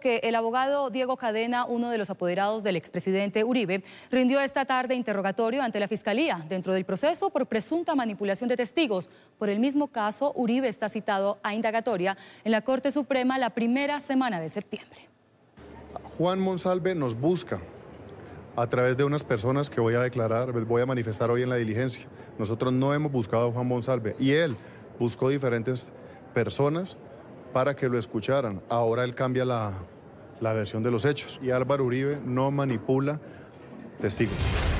que el abogado Diego Cadena, uno de los apoderados del expresidente Uribe, rindió esta tarde interrogatorio ante la Fiscalía dentro del proceso por presunta manipulación de testigos. Por el mismo caso, Uribe está citado a indagatoria en la Corte Suprema la primera semana de septiembre. Juan Monsalve nos busca a través de unas personas que voy a declarar, voy a manifestar hoy en la diligencia. Nosotros no hemos buscado a Juan Monsalve y él buscó diferentes personas para que lo escucharan. Ahora él cambia la, versión de los hechos y Álvaro Uribe no manipula testigos.